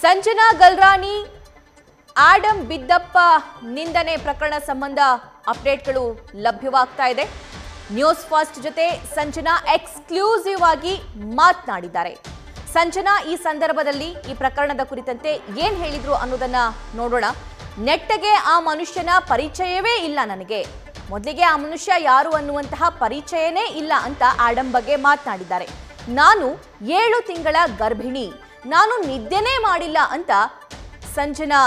ಸಂಜನಾ ಗಲ್ರಾನಿ ಆಡಂ ಬಿದ್ದಪ್ಪ ನಿಂದನೆ ಪ್ರಕರಣ ಸಂಬಂಧ ಅಪ್ಡೇಟ್ಗಳು ಲಭ್ಯವಾಗ್ತಾ ಇದೆ ನ್ಯೂಸ್ ಫಸ್ಟ್ ಜೊತೆ ಸಂಜನಾ ಎಕ್ಸ್ಕ್ಲೂಸಿವ್ ಆಗಿ ಮಾತನಾಡಿದ್ದಾರೆ ಸಂಜನಾ ಈ ಸಂದರ್ಭದಲ್ಲಿ ಈ ಪ್ರಕರಣದ ಕುರಿತಂತೆ ಏನ್ ಹೇಳಿದ್ರು ಅನ್ನೋದನ್ನ ನೋಡೋಣ ನೆಟ್ಟಗೆ ಆ ಮನುಷ್ಯನ ಪರಿಚಯವೇ ಇಲ್ಲ ನನಗೆ ಮೊದಲಿಗೆ ಆ ಮನುಷ್ಯ ಯಾರು ಅನ್ನುವಂತಹ ಪರಿಚಯನೇ ಇಲ್ಲ ಅಂತ ಆಡಂ ಬಗ್ಗೆ ಮಾತನಾಡಿದ್ದಾರೆ ನಾನು ಏಳು ತಿಂಗಳ ಗರ್ಭಿಣಿ ನಾನು ನಿದ್ದೆನೇ ಮಾಡಿಲ್ಲ ಅಂತ ಸಂಜನಾ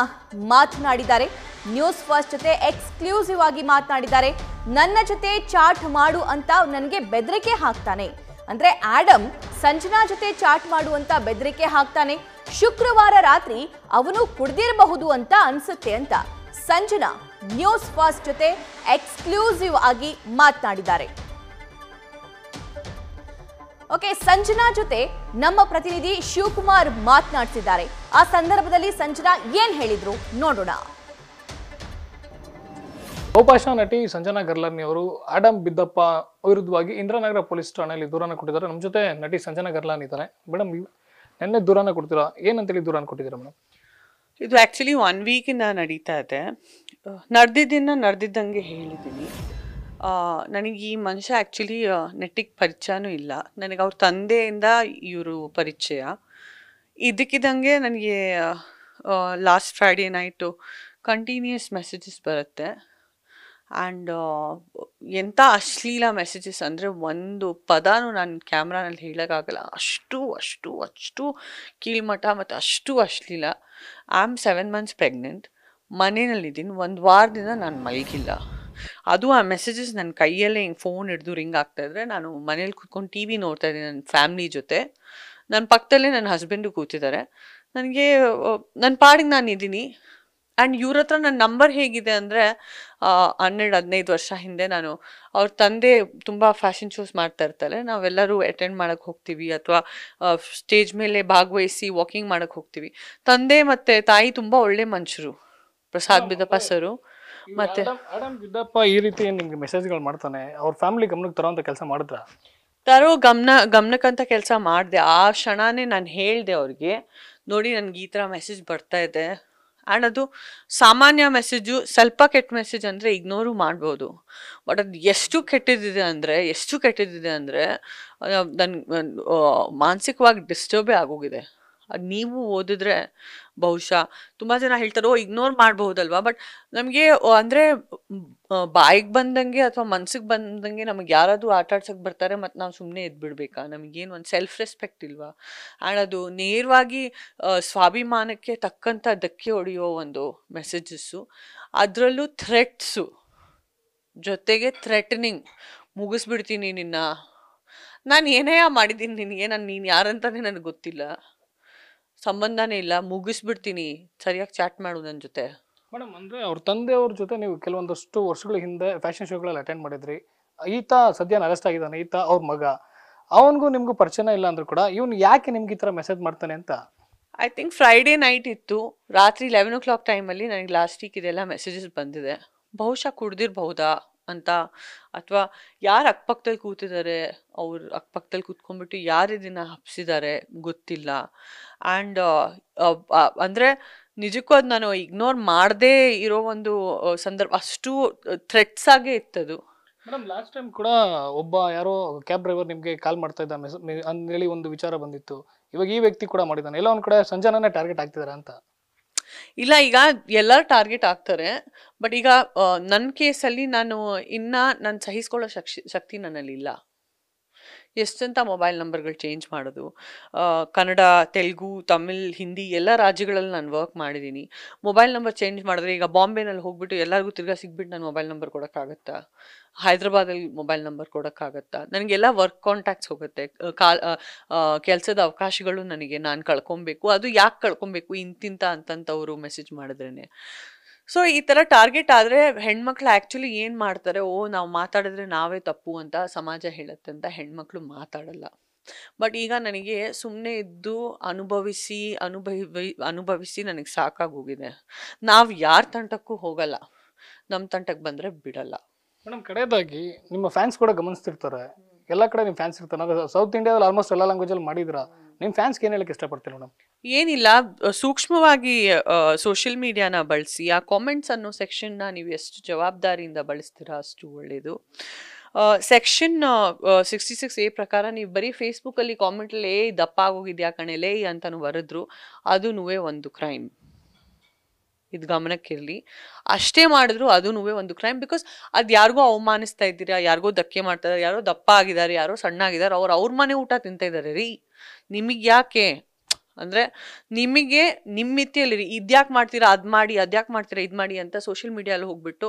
ಮಾತನಾಡಿದ್ದಾರೆ ನ್ಯೂಸ್ ಫಸ್ಟ್ ಜೊತೆ ಎಕ್ಸ್ಕ್ಲೂಸಿವ್ ಆಗಿ ಮಾತನಾಡಿದ್ದಾರೆ ನನ್ನ ಜೊತೆ ಚಾಟ್ ಮಾಡು ಅಂತ ನನಗೆ ಬೆದರಿಕೆ ಹಾಕ್ತಾನೆ ಅಂದರೆ ಆಡಮ್ ಸಂಜನಾ ಜೊತೆ ಚಾಟ್ ಅಂತ ಬೆದರಿಕೆ ಹಾಕ್ತಾನೆ ಶುಕ್ರವಾರ ರಾತ್ರಿ ಅವನು ಕುಡ್ದಿರಬಹುದು ಅಂತ ಅನ್ಸುತ್ತೆ ಅಂತ ಸಂಜನಾ ನ್ಯೂಸ್ ಫಸ್ಟ್ ಜೊತೆ ಎಕ್ಸ್ಕ್ಲೂಸಿವ್ ಆಗಿ ಮಾತನಾಡಿದ್ದಾರೆ ಓಕೆ ಸಂಜನಾ ಜೊತೆ ನಮ್ಮ ಪ್ರತಿನಿಧಿ ಶಿವಕುಮಾರ್ ಮಾತನಾಡ್ತಿದ್ದಾರೆ ಆ ಸಂದರ್ಭದಲ್ಲಿ ಸಂಜನಾ ಏನ್ ಹೇಳಿದ್ರು ನೋಡೋಣ ಬಹುಭಾಷಾ ನಟಿ ಸಂಜನಾ ಗರ್ಲಾನಿ ಅವರು ಆಡಮ್ ಬಿದ್ದಪ್ಪ ವಿರುದ್ಧವಾಗಿ ಇಂದ್ರನಗರ ಪೊಲೀಸ್ ಠಾಣೆಯಲ್ಲಿ ದೂರನ ಕೊಟ್ಟಿದ್ದಾರೆ ನಮ್ಮ ಜೊತೆ ನಟಿ ಸಂಜನಾ ಗರ್ಲಾನ್ ಇದ್ದಾರೆ ಮೇಡಮ್ ನಿನ್ನೆ ದೂರನ ಕೊಡ್ತೀರಾ ಹೇಳಿ ದೂರನ ಕೊಟ್ಟಿದ್ದೀರಾ ಮೇಡಮ್ ಇದು ಆ್ಯಕ್ಚುಲಿ ಒನ್ ವೀಕಿಂದ ನಡೀತಾ ಇದೆ ನಡೆದಿದ್ದನ್ನ ನಡೆದಿದ್ದಂಗೆ ಹೇಳಿದ್ದೀನಿ ನನಗೆ ಈ ಮನುಷ್ಯ ಆ್ಯಕ್ಚುಲಿ ನೆಟ್ಟಿಗೆ ಪರಿಚಯನೂ ಇಲ್ಲ ನನಗೆ ಅವ್ರ ತಂದೆಯಿಂದ ಇವರು ಪರಿಚಯ ಇದಕ್ಕಿದ್ದಂಗೆ ನನಗೆ last Friday night continuous messages ಬರುತ್ತೆ ಆ್ಯಂಡ್ ಎಂಥ ಅಶ್ಲೀಲ ಮೆಸೇಜಸ್ ಅಂದರೆ ಒಂದು ಪದನೂ ನಾನು ಕ್ಯಾಮ್ರಾನಲ್ಲಿ ಹೇಳೋಕ್ಕಾಗಲ್ಲ ಅಷ್ಟು ಅಷ್ಟು ಅಷ್ಟು ಕೀಳ್ಮಠ ಮತ್ತು ಅಷ್ಟು ಅಶ್ಲೀಲ I am seven months pregnant ಮನೆಯಲ್ಲಿದ್ದೀನಿ ಒಂದು ವಾರದಿಂದ ನಾನು ಮಲಗಿಲ್ಲ ಅದು ಆ ಮೆಸೇಜಸ್ ನನ್ನ ಕೈಯಲ್ಲೇ ಹಿಂಗೆ ಫೋನ್ ಹಿಡಿದು ರಿಂಗ್ ಆಗ್ತಾ ಇದ್ರೆ ನಾನು ಮನೇಲಿ ಕೂತ್ಕೊಂಡು ಟಿ ವಿ ನೋಡ್ತಾ ಇದ್ದೀನಿ ನನ್ನ ಫ್ಯಾಮ್ಲಿ ಜೊತೆ ನನ್ನ ಪಕ್ಕದಲ್ಲೇ ನನ್ನ ಹಸ್ಬೆಂಡು ಕೂತಿದ್ದಾರೆ ನನಗೆ ನನ್ನ ಪಾಡಿಗೆ ನಾನು ಇದ್ದೀನಿ ಆ್ಯಂಡ್ ಇವ್ರ ಹತ್ರ ನನ್ನ ನಂಬರ್ ಹೇಗಿದೆ ಅಂದರೆ ಹನ್ನೆರಡು ಹದಿನೈದು ವರ್ಷ ಹಿಂದೆ ನಾನು ಅವ್ರ ತಂದೆ ತುಂಬ ಫ್ಯಾಷನ್ ಶೋಸ್ ಮಾಡ್ತಾ ಇರ್ತಾರೆ ನಾವೆಲ್ಲರೂ ಅಟೆಂಡ್ ಮಾಡೋಕ್ಕೆ ಹೋಗ್ತೀವಿ ಅಥವಾ ಸ್ಟೇಜ್ ಮೇಲೆ ಭಾಗವಹಿಸಿ ವಾಕಿಂಗ್ ಮಾಡೋಕ್ಕೆ ಹೋಗ್ತೀವಿ ತಂದೆ ಮತ್ತು ತಾಯಿ ತುಂಬ ಒಳ್ಳೆ ಮನುಷ್ಯರು ಪ್ರಸಾದ್ ಬಿದಪ್ಪ ಸರು ಮತ್ತೆ ಈ ರೀತಿ ನಿಮ್ಗೆ ಮೆಸೇಜ್ಗಳು ಮಾಡ್ತಾನೆ ಅವ್ರ ಫ್ಯಾಮಿಲಿ ಗಮನಕ್ಕೆ ತರೋಂಥ ಕೆಲಸ ಮಾಡಿದ್ರ ತರೋ ಗಮನ ಗಮನಕ್ಕಂತ ಕೆಲಸ ಮಾಡಿದೆ ಆ ಕ್ಷಣನೇ ನಾನು ಹೇಳಿದೆ ಅವ್ರಿಗೆ ನೋಡಿ ನನಗೆ ಈ ಥರ ಮೆಸೇಜ್ ಬರ್ತಾ ಇದೆ ಆ್ಯಂಡ್ ಅದು ಸಾಮಾನ್ಯ ಮೆಸೇಜು ಸ್ವಲ್ಪ ಕೆಟ್ಟ ಮೆಸೇಜ್ ಅಂದರೆ ಇಗ್ನೋರು ಮಾಡ್ಬೋದು ಬಟ್ ಅದು ಎಷ್ಟು ಕೆಟ್ಟಿದ್ದಿದೆ ಅಂದರೆ ಎಷ್ಟು ಕೆಟ್ಟಿದ್ದಿದೆ ಅಂದರೆ ನನ್ನ ಮಾನಸಿಕವಾಗಿ ಡಿಸ್ಟರ್ಬೇ ಆಗೋಗಿದೆ ನೀವು ಓದಿದ್ರೆ ಬಹುಶಃ ತುಂಬ ಜನ ಹೇಳ್ತಾರೋ ಇಗ್ನೋರ್ ಮಾಡಬಹುದಲ್ವಾ ಬಟ್ ನಮಗೆ ಅಂದರೆ ಬಾಯಿಗೆ ಬಂದಂಗೆ ಅಥವಾ ಮನ್ಸಿಗೆ ಬಂದಂಗೆ ನಮಗೆ ಯಾರಾದರೂ ಆಟ ಬರ್ತಾರೆ ಮತ್ತು ನಾವು ಸುಮ್ಮನೆ ಎದ್ಬಿಡ್ಬೇಕಾ ನಮಗೇನು ಒಂದು ಸೆಲ್ಫ್ ರೆಸ್ಪೆಕ್ಟ್ ಇಲ್ವಾ ಆ್ಯಂಡ್ ಅದು ನೇರವಾಗಿ ಸ್ವಾಭಿಮಾನಕ್ಕೆ ತಕ್ಕಂಥ ಧಕ್ಕೆ ಹೊಡೆಯೋ ಒಂದು ಮೆಸೇಜಸ್ಸು ಅದರಲ್ಲೂ ಥ್ರೆಟ್ಸು ಜೊತೆಗೆ ಥ್ರೆಟನಿಂಗ್ ಮುಗಿಸ್ಬಿಡ್ತೀನಿ ನಿನ್ನ ನಾನು ಏನೇ ಮಾಡಿದ್ದೀನಿ ನಿನಗೆ ನಾನು ನೀನು ಯಾರಂತಾನೆ ನನಗೆ ಗೊತ್ತಿಲ್ಲ ಸಂಬಂಧನೇ ಇಲ್ಲ ಮುಗಿಸ್ಬಿಡ್ತೀನಿ ಸರಿಯಾಗಿ ಚಾಟ್ ಮಾಡು ನನ್ನ ಜೊತೆ ಮೇಡಮ್ ಅಂದ್ರೆ ಅವ್ರ ತಂದೆಯವ್ರ ಜೊತೆ ನೀವು ಕೆಲವೊಂದಷ್ಟು ವರ್ಷಗಳ ಹಿಂದೆ ಫ್ಯಾಷನ್ ಶೋಗಳಲ್ಲಿ ಅಟೆಂಡ್ ಮಾಡಿದ್ರಿ ಈತ ಸದ್ಯ ಅರೆಸ್ಟ್ ಆಗಿದ್ದಾನೆ ಈತ ಅವ್ರ ಮಗ ಅವನಿಗೂ ನಿಮಗೂ ಪರಿಚಯ ಇಲ್ಲ ಅಂದ್ರೂ ಕೂಡ ಇವನು ಯಾಕೆ ನಿಮ್ಗೆ ಈ ಥರ ಮೆಸೇಜ್ ಮಾಡ್ತಾನೆ ಅಂತ ಐ ಥಿಂಕ್ ಫ್ರೈಡೇ ನೈಟ್ ಇತ್ತು ರಾತ್ರಿ ಲೆವೆನ್ ಓ ಕ್ಲಾಕ್ ಟೈಮಲ್ಲಿ ನನಗೆ ಲಾಸ್ಟ್ ವೀಕ್ ಇದೆಲ್ಲ ಮೆಸೇಜಸ್ ಬಂದಿದೆ ಬಹುಶಃ ಕುಡ್ದಿರ್ಬಹುದಾ ಅಂತ ಅಥವಾ ಯಾರು ಅಕ್ಕಪಕ್ಕದಲ್ಲಿ ಕೂತಿದ್ದಾರೆ ಅವ್ರ ಅಕ್ಕಪಕ್ಕದಲ್ಲಿ ಕೂತ್ಕೊಂಡ್ಬಿಟ್ಟು ಯಾರು ಇದನ್ನ ಹಬ್ಸಿದ್ದಾರೆ ಗೊತ್ತಿಲ್ಲ ಆ್ಯಂಡ್ ಅಂದರೆ ನಿಜಕ್ಕೂ ಅದು ನಾನು ಇಗ್ನೋರ್ ಮಾಡದೇ ಇರೋ ಒಂದು ಸಂದರ್ಭ ಅಷ್ಟು ಥ್ರೆಟ್ಸ್ ಆಗೇ ಇತ್ತದು ಮೇಡಮ್ ಲಾಸ್ಟ್ ಟೈಮ್ ಕೂಡ ಒಬ್ಬ ಯಾರೋ ಕ್ಯಾಬ್ ಡ್ರೈವರ್ ನಿಮಗೆ ಕಾಲ್ ಮಾಡ್ತಾ ಇದ್ದಾನೆ ಅಂದೇಳಿ ಒಂದು ವಿಚಾರ ಬಂದಿತ್ತು ಇವಾಗ ಈ ವ್ಯಕ್ತಿ ಕೂಡ ಮಾಡಿದ್ದಾನೆ ಎಲ್ಲ ಒಂದು ಕಡೆ ಸಂಜಾನೇ ಟಾರ್ಗೆಟ್ ಆಗ್ತಿದ್ದಾರೆ ಅಂತ ಇಲ್ಲ ಈಗ ಎಲ್ಲರೂ ಟಾರ್ಗೆಟ್ ಆಗ್ತಾರೆ ಬಟ್ ಈಗ ನನ್ನ ಕೇಸಲ್ಲಿ ನಾನು ಇನ್ನ ನಾನು ಸಹಿಸ್ಕೊಳ್ಳೋ ಶಕ್ಷಿ ಶಕ್ತಿ ನನ್ನಲ್ಲಿ ಇಲ್ಲ ಎಷ್ಟಂತ ಮೊಬೈಲ್ ನಂಬರ್ಗಳು ಚೇಂಜ್ ಮಾಡೋದು ಕನ್ನಡ ತೆಲುಗು ತಮಿಳ್ ಹಿಂದಿ ಎಲ್ಲ ರಾಜ್ಯಗಳಲ್ಲಿ ನಾನು ವರ್ಕ್ ಮಾಡಿದ್ದೀನಿ ಮೊಬೈಲ್ ನಂಬರ್ ಚೇಂಜ್ ಮಾಡಿದ್ರೆ ಈಗ ಬಾಂಬೆನಲ್ಲಿ ಹೋಗ್ಬಿಟ್ಟು ಎಲ್ಲರಿಗೂ ತಿರ್ಗಾ ಸಿಗ್ಬಿಟ್ಟು ನಾನು ಮೊಬೈಲ್ ನಂಬರ್ ಕೊಡೋಕ್ಕಾಗತ್ತಾ ಹೈದ್ರಾಬಾದಲ್ಲಿ ಮೊಬೈಲ್ ನಂಬರ್ ಕೊಡೋಕ್ಕಾಗತ್ತಾ ನನಗೆಲ್ಲ ವರ್ಕ್ ಕಾಂಟ್ಯಾಕ್ಟ್ಸ್ ಹೋಗುತ್ತೆ ಕಾಲ್ ಕೆಲಸದ ಅವಕಾಶಗಳು ನನಗೆ ನಾನು ಕಳ್ಕೊಬೇಕು ಅದು ಯಾಕೆ ಕಳ್ಕೊಬೇಕು ಇಂತಿಂತ ಅಂತಂತವರು ಮೆಸೇಜ್ ಮಾಡಿದ್ರೇ ಸೊ ಈ ತರ ಟಾರ್ಗೆಟ್ ಆದರೆ ಹೆಣ್ಮಕ್ಳು ಆಕ್ಚುಲಿ ಏನು ಮಾಡ್ತಾರೆ ಓ ನಾವು ಮಾತಾಡಿದ್ರೆ ನಾವೇ ತಪ್ಪು ಅಂತ ಸಮಾಜ ಹೇಳುತ್ತೆ ಅಂತ ಹೆಣ್ಮಕ್ಳು ಮಾತಾಡಲ್ಲ ಬಟ್ ಈಗ ನನಗೆ ಸುಮ್ಮನೆ ಇದ್ದು ಅನುಭವಿಸಿ ಅನುಭವಿ ಅನುಭವಿಸಿ ನನಗೆ ಸಾಕಾಗೋಗಿದೆ ನಾವು ಯಾರ ತಂಟಕ್ಕೂ ಹೋಗಲ್ಲ ನಮ್ಮ ತಂಟಕ್ಕೆ ಬಂದರೆ ಬಿಡಲ್ಲ ಮೇಡಮ್ ಕಡೆಯದಾಗಿ ನಿಮ್ಮ ಫ್ಯಾನ್ಸ್ ಕೂಡ ಗಮನಿಸ್ತಿರ್ತಾರೆ ಎಲ್ಲ ಕಡೆ ನಿಮ್ಮ ಫ್ಯಾನ್ಸ್ ಇರ್ತಾರೆ ಅಂದ್ರೆ ಸೌತ್ ಇಂಡಿಯಾದಲ್ಲಿ ಆಲ್ಮೋಸ್ಟ್ ಎಲ್ಲ ಅಲ್ಲಿ ಮಾಡಿದ್ರ ನಿಮ್ಮ ಫ್ಯಾನ್ಸ್ ಏನು ಹೇಳಕ್ಕೆ ಇಷ್ಟಪಡ್ತೀರಿ ಮೇಡಮ್ ಏನಿಲ್ಲ ಸೂಕ್ಷ್ಮವಾಗಿ ಸೋಷಿಯಲ್ ಮೀಡಿಯಾನ ಬಳಸಿ ಆ ಕಾಮೆಂಟ್ಸ್ ಅನ್ನೋ ಸೆಕ್ಷನ್ ನ ನೀವು ಎಷ್ಟು ಜವಾಬ್ದಾರಿಯಿಂದ ಬಳಸ್ತೀರಾ ಅಷ್ಟು ಒಳ್ಳೇದು ಸೆಕ್ಷನ್ ಸಿಕ್ಸ್ಟಿ ಸಿಕ್ಸ್ ಎ ಪ್ರಕಾರ ನೀವು ಬರೀ ಫೇಸ್ಬುಕ್ಕಲ್ಲಿ ಕಾಮೆಂಟಲ್ಲಿ ಏ ದಪ್ಪ ಆಗೋಗಿದ್ಯಾ ಕಣೆ ಲೇ ಅಂತಲೂ ಬರೆದ್ರು ಅದು ಒಂದು ಕ್ರೈಮ್ ಇದು ಗಮನಕ್ಕಿರಲಿ ಅಷ್ಟೇ ಮಾಡಿದ್ರು ಅದೂ ಒಂದು ಕ್ರೈಮ್ ಬಿಕಾಸ್ ಅದು ಯಾರಿಗೋ ಅವಮಾನಿಸ್ತಾ ಇದ್ದೀರಾ ಯಾರಿಗೋ ಧಕ್ಕೆ ಮಾಡ್ತಾ ಇದಾರೆ ಯಾರೋ ದಪ್ಪ ಆಗಿದ್ದಾರೆ ಯಾರೋ ಸಣ್ಣ ಆಗಿದ್ದಾರೆ ಅವ್ರು ಅವ್ರ ಮನೆ ಊಟ ತಿಂತ ಇದ್ದಾರೆ ರೀ ನಿಮಗೆ ಯಾಕೆ ಅಂದರೆ ನಿಮಗೆ ನಿಮ್ಮ ಮಿತಿಯಲ್ಲಿ ಇದ್ಯಾಕೆ ಮಾಡ್ತೀರಾ ಅದು ಮಾಡಿ ಅದ್ಯಾಕೆ ಮಾಡ್ತೀರಾ ಇದು ಮಾಡಿ ಅಂತ ಸೋಷಿಯಲ್ ಮೀಡಿಯಲ್ಲಿ ಹೋಗ್ಬಿಟ್ಟು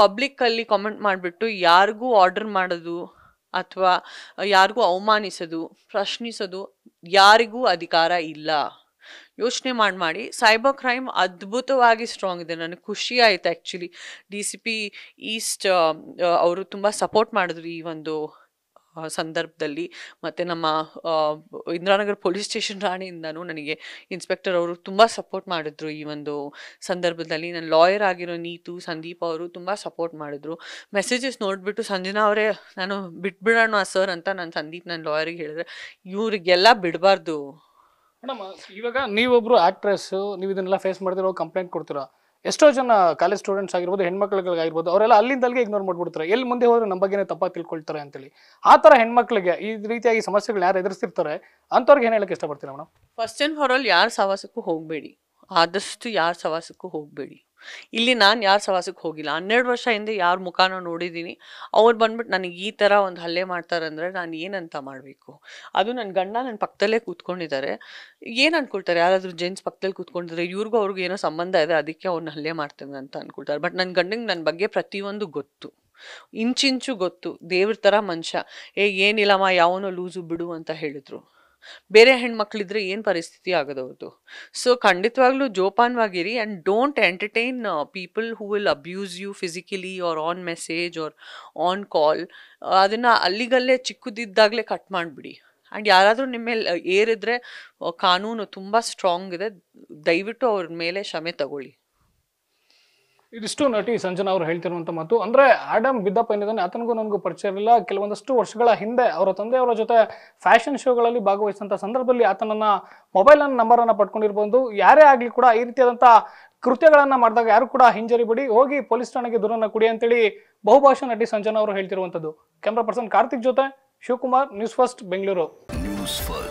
ಪಬ್ಲಿಕ್ಕಲ್ಲಿ ಕಾಮೆಂಟ್ ಮಾಡಿಬಿಟ್ಟು ಯಾರಿಗೂ ಆರ್ಡರ್ ಮಾಡೋದು ಅಥವಾ ಯಾರಿಗೂ ಅವಮಾನಿಸೋದು ಪ್ರಶ್ನಿಸೋದು ಯಾರಿಗೂ ಅಧಿಕಾರ ಇಲ್ಲ ಯೋಚನೆ ಮಾಡಿ ಮಾಡಿ ಸೈಬರ್ ಕ್ರೈಮ್ ಅದ್ಭುತವಾಗಿ ಸ್ಟ್ರಾಂಗ್ ಇದೆ ನನಗೆ ಖುಷಿ ಆಯಿತು actually D C P east ಅವರು ತುಂಬ ಸಪೋರ್ಟ್ ಮಾಡಿದ್ರು ಈ ಒಂದು ಸಂದರ್ಭದಲ್ಲಿ ಮತ್ತು ನಮ್ಮ ಇಂದಿರಾನಗರ್ ಪೊಲೀಸ್ ಸ್ಟೇಷನ್ ರಾಣಿಯಿಂದನೂ ನನಗೆ ಇನ್ಸ್ಪೆಕ್ಟರ್ ಅವರು ತುಂಬ ಸಪೋರ್ಟ್ ಮಾಡಿದ್ರು ಈ ಒಂದು ಸಂದರ್ಭದಲ್ಲಿ ನನ್ನ ಲಾಯರ್ ಆಗಿರೋ ನೀತು ಸಂದೀಪ್ ಅವರು ತುಂಬ ಸಪೋರ್ಟ್ ಮಾಡಿದ್ರು ಮೆಸೇಜಸ್ ನೋಡಿಬಿಟ್ಟು ಸಂಜನಾ ಅವರೇ ನಾನು ಬಿಟ್ಬಿಡೋಣ ಸರ್ ಅಂತ ನಾನು ಸಂದೀಪ್ ನನ್ನ ಲಾಯರಿಗೆ ಹೇಳಿದ್ರೆ ಇವರಿಗೆಲ್ಲ ಬಿಡಬಾರ್ದು ಮೇಡಮ್ ಇವಾಗ ನೀವೊಬ್ರು ಆಕ್ಟ್ರೆಸ್ ನೀವು ಇದನ್ನೆಲ್ಲ ಫೇಸ್ ಮಾಡಿದ್ರೆ ಕಂಪ್ಲೇಂಟ್ ಕೊಡ್ತೀರಾ ಎಷ್ಟೋ ಜನ ಕಾಲೇಜ್ ಸ್ಟೂಡೆಂಟ್ಸ್ ಆಗಿರ್ಬೋದು ಹೆಣ್ಮಕ್ಳುಗಳಾಗಿರ್ಬೋದು ಅವರೆಲ್ಲ ಅಲ್ಲಿಂದ ಅಲ್ಲಿಗೆ ಇಗ್ನೋರ್ ಮಾಡ್ಬಿಡ್ತಾರೆ ಎಲ್ಲಿ ಮುಂದೆ ಹೋದ್ರೆ ನಮ್ಮ ಬಗ್ಗೆನೇ ತಪ್ಪಾಗಿ ತಿಳ್ಕೊಳ್ತಾರೆ ಅಂತೇಳಿ ಆ ಥರ ಹೆಣ್ಮಕ್ಳಿಗೆ ಈ ರೀತಿಯಾಗಿ ಸಮಸ್ಯೆಗಳು ಯಾರು ಎದುರಿಸ್ತಿರ್ತಾರೆ ಅಂಥವ್ರಿಗೆ ಏನು ಹೇಳಕ್ಕೆ ಇಷ್ಟಪಡ್ತೀರಾ madam first and for all ಯಾರು ಸವಾಸಕ್ಕೂ ಹೋಗಬೇಡಿ ಆದಷ್ಟು ಯಾರ ಸವಾಸಕ್ಕೂ ಹೋಗಬೇಡಿ ಇಲ್ಲಿ ನಾನು ಯಾರು ಸವಾಸಕ್ಕೆ ಹೋಗಿಲ್ಲ ಹನ್ನೆರಡು ವರ್ಷ ಹಿಂದೆ ಯಾರ ಮುಖಾನೋ ನೋಡಿದ್ದೀನಿ ಅವ್ರು ಬಂದ್ಬಿಟ್ಟು ನನಗೆ ಈ ಥರ ಒಂದು ಹಲ್ಲೆ ಮಾಡ್ತಾರಂದ್ರೆ ನಾನು ಏನಂತ ಮಾಡಬೇಕು ಅದು ನನ್ನ ಗಂಡ ನನ್ನ ಪಕ್ಕದಲ್ಲೇ ಕೂತ್ಕೊಂಡಿದ್ದಾರೆ ಏನು ಅಂದ್ಕೊಳ್ತಾರೆ ಯಾರಾದರೂ ಜೆಂಟ್ಸ್ ಪಕ್ಕದಲ್ಲಿ ಕೂತ್ಕೊಂಡಿದ್ರೆ ಇವ್ರಿಗೂ ಅವ್ರಿಗೂ ಏನೋ ಸಂಬಂಧ ಇದೆ ಅದಕ್ಕೆ ಅವ್ರನ್ನ ಹಲ್ಲೆ ಮಾಡ್ತಾನೆ ಅಂತ ಅಂದ್ಕೊಳ್ತಾರೆ ಬಟ್ ನನ್ನ ಗಂಡಂಗೆ ನನ್ನ ಬಗ್ಗೆ ಪ್ರತಿಯೊಂದು ಗೊತ್ತು ಇಂಚಿಂಚು ಗೊತ್ತು ದೇವ್ರ ಥರ ಮನುಷ್ಯ ಏ ಏನಿಲ್ಲಮ್ಮ ಯಾವನೋ ಲೂಸು ಬಿಡು ಅಂತ ಹೇಳಿದ್ರು ಬೇರೆ ಹೆಣ್ಮಕ್ಳಿದ್ರೆ ಏನು ಪರಿಸ್ಥಿತಿ ಆಗೋದವ್ರದ್ದು ಸೊ ಖಂಡಿತವಾಗ್ಲೂ ಜೋಪಾನವಾಗಿರಿ and don't entertain people who will abuse you physically or on message or on call ಅದನ್ನು ಅಲ್ಲಿಗಲ್ಲೇ ಚಿಕ್ಕದಿದ್ದಾಗಲೇ ಕಟ್ ಮಾಡಿಬಿಡಿ ಆ್ಯಂಡ್ ಯಾರಾದರೂ ನಿಮ್ಮ ಮೇಲೆ ಏರಿದ್ರೆ uh, ಕಾನೂನು ತುಂಬ ಸ್ಟ್ರಾಂಗ್ ಇದೆ ದಯವಿಟ್ಟು ಅವ್ರ ಮೇಲೆ ಕ್ಷಮೆ ತಗೊಳ್ಳಿ ಇದಿಷ್ಟು ನಟಿ ಸಂಜನಾ ಅವರು ಹೇಳ್ತಿರುವಂತ ಮಾತು ಅಂದ್ರೆ ಆಡಮ್ ಬಿದ್ದಪ್ಪ ಏನಿದ್ದಾನೆ ಆತನಿಗೂ ನನಗೂ ಪರಿಚಯ ಇಲ್ಲ ಕೆಲವೊಂದಷ್ಟು ವರ್ಷಗಳ ಹಿಂದೆ ಅವರ ತಂದೆಯವರ ಜೊತೆ ಫ್ಯಾಷನ್ ಶೋಗಳಲ್ಲಿ ಭಾಗವಹಿಸಿದಂತ ಸಂದರ್ಭದಲ್ಲಿ ಆತನನ್ನ ಮೊಬೈಲ್ ಅನ್ನ ನಂಬರ್ ಅನ್ನ ಪಡ್ಕೊಂಡಿರ್ಬೋದು ಯಾರೇ ಆಗ್ಲಿ ಕೂಡ ಈ ರೀತಿಯಾದಂತ ಕೃತ್ಯಗಳನ್ನ ಮಾಡಿದಾಗ ಯಾರು ಕೂಡ ಹಿಂಜರಿ ಬಿಡಿ ಹೋಗಿ ಪೊಲೀಸ್ ಠಾಣೆಗೆ ದೂರನ್ನ ಕೊಡಿ ಅಂತೇಳಿ ಬಹುಭಾಷಾ ನಟಿ ಸಂಜನಾ ಅವರು ಹೇಳ್ತಿರುವಂತದ್ದು ಕ್ಯಾಮ್ರಾ ಪರ್ಸನ್ ಕಾರ್ತಿಕ್ ಜೊತೆ ಶಿವಕುಮಾರ್ ನ್ಯೂಸ್ ಫಸ್ಟ್ ಬೆಂಗಳೂರು